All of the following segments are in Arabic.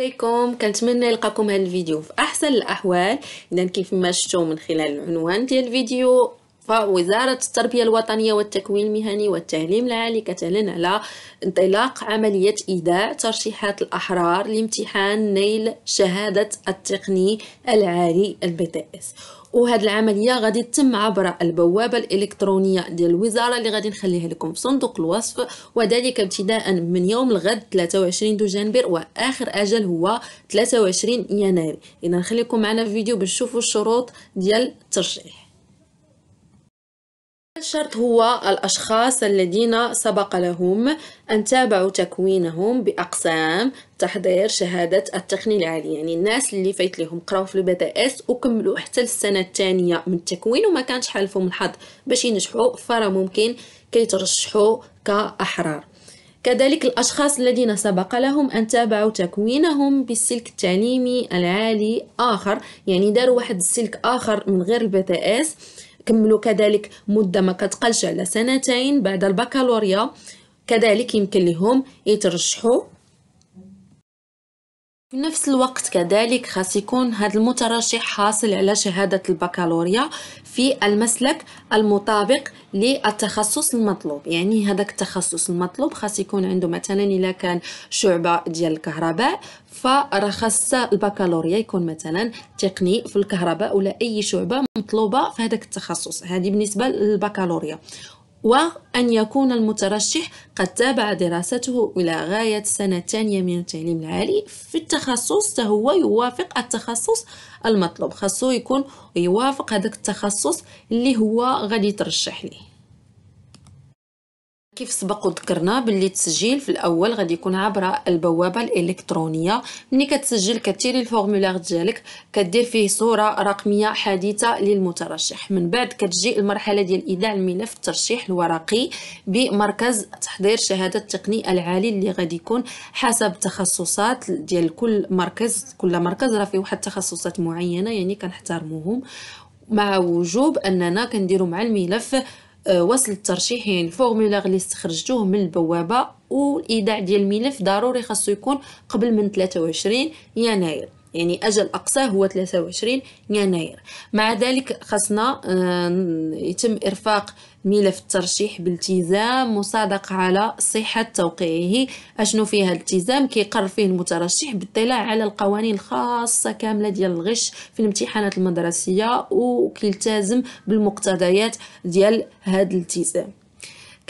عليكم كنتمنى يلقاكم هذا الفيديو في احسن الاحوال اذا كيف ما شفتوا من خلال العنوان ديال الفيديو فوزارة التربية الوطنية والتكوين المهني والتعليم العالي كتعلن على انطلاق عملية إيداع ترشيحات الأحرار لامتحان نيل شهادة التقني العالي البي تي اس وهذه العمليه غادي تتم عبر البوابه الالكترونيه ديال الوزاره اللي غادي نخليها لكم في صندوق الوصف وذلك ابتداء من يوم الغد 23 دجنبر واخر اجل هو 23 يناير اذا نخليكم معنا في فيديو باش الشروط ديال الترشيح الشرط هو الأشخاص الذين سبق لهم أن تابعوا تكوينهم بأقسام تحضير شهادة التقني العالي يعني الناس اللي فايت لهم قراو في البي اس وكملوا حتى السنة الثانية من التكوين وما كانش حالفهم الحظ باش ينجحوا فرا ممكن كيترشحوا كأحرار كذلك الأشخاص الذين سبق لهم أن تابعوا تكوينهم بالسلك التعليمي العالي آخر يعني داروا واحد السلك آخر من غير البي تي اس كملوا كذلك مدة ما كتقلش على سنتين بعد البكالوريا كذلك يمكن لهم يترشحوا في نفس الوقت كذلك خاص يكون هذا المترشح حاصل على شهادة البكالوريا في المسلك المطابق للتخصص المطلوب يعني هذاك التخصص المطلوب خاص يكون عنده مثلا إلا كان شعبة ديال الكهرباء فرخص البكالوريا يكون مثلا تقني في الكهرباء ولا أي شعبة مطلوبة في هذاك التخصص هذه بالنسبة للبكالوريا وأن يكون المترشح قد تابع دراسته إلى غاية السنة الثانية من التعليم العالي في التخصص هو يوافق التخصص المطلوب خاصو يكون يوافق هذاك التخصص اللي هو غادي يترشح ليه كيف سبق وذكرنا باللي التسجيل في الاول غادي يكون عبر البوابه الالكترونيه ملي كتسجل كتيري الفورمولير ديالك كدير فيه صوره رقميه حديثه للمترشح من بعد كتجي المرحله ديال ايداع الملف الترشيح الورقي بمركز تحضير شهاده التقني العالي اللي غادي يكون حسب تخصصات ديال كل مركز كل مركز راه فيه واحد التخصصات معينه يعني كنحترموهم مع وجوب اننا كنديروا مع الملف آه، وصل الترشيحين الفورمولير اللي استخرجتوه من البوابه والايداع ديال الملف ضروري خاصو يكون قبل من 23 يناير يعني أجل أقصاه هو 23 يناير مع ذلك خصنا آه، يتم إرفاق ملف الترشيح بالتزام مصادقة على صحة توقيعه أشنو فيها الالتزام كيقر فيه المترشح بالطلاع على القوانين الخاصة كاملة ديال الغش في الامتحانات المدرسية وكيلتزم بالمقتضيات ديال هذا الالتزام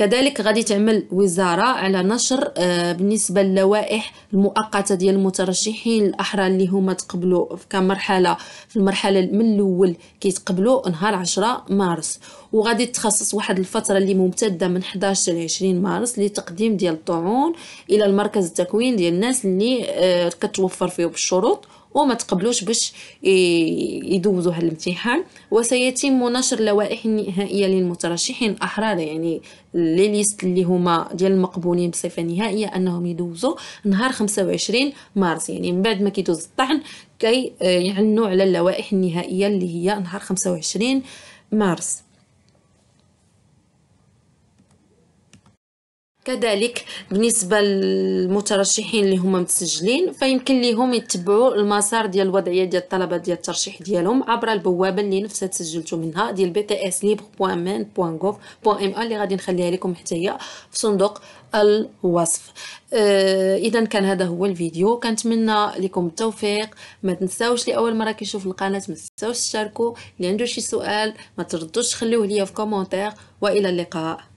كذلك غادي تعمل وزاره على نشر آه، بالنسبه للوائح المؤقته ديال المترشحين الاحرار اللي هما تقبلوا كمرحله في المرحله من الاول كيتقبلوا نهار 10 مارس وغادي تخصص واحد الفتره اللي ممتده من 11 ل 20 مارس لتقديم ديال الطعون الى المركز التكوين ديال الناس اللي آه، كتوفر فيهم الشروط وما تقبلوش باش يدوزوا الامتحان وسيتم نشر اللوائح النهائيه للمترشحين الاحرار يعني لي ليست اللي هما ديال المقبولين بصفه نهائيه انهم يدوزوا نهار 25 مارس يعني من بعد ما كيدوز الطعن كي يعلنوا على اللوائح النهائيه اللي هي نهار 25 مارس كذلك بالنسبه للمترشحين اللي هما متسجلين فيمكن ليهم يتبعوا المسار ديال الوضعيه ديال الطلبه ديال الترشيح ديالهم عبر البوابه اللي نفسها تسجلتوا منها ديال بي تي اس اللي غادي نخليها لكم حتى هي في صندوق الوصف آه اذا كان هذا هو الفيديو كنتمنى لكم التوفيق ما تنساوش لاول مره كيشوف القناه ما تنساوش تشاركوا اللي عنده شي سؤال ما تردوش خليوه ليا في كومونتير والى اللقاء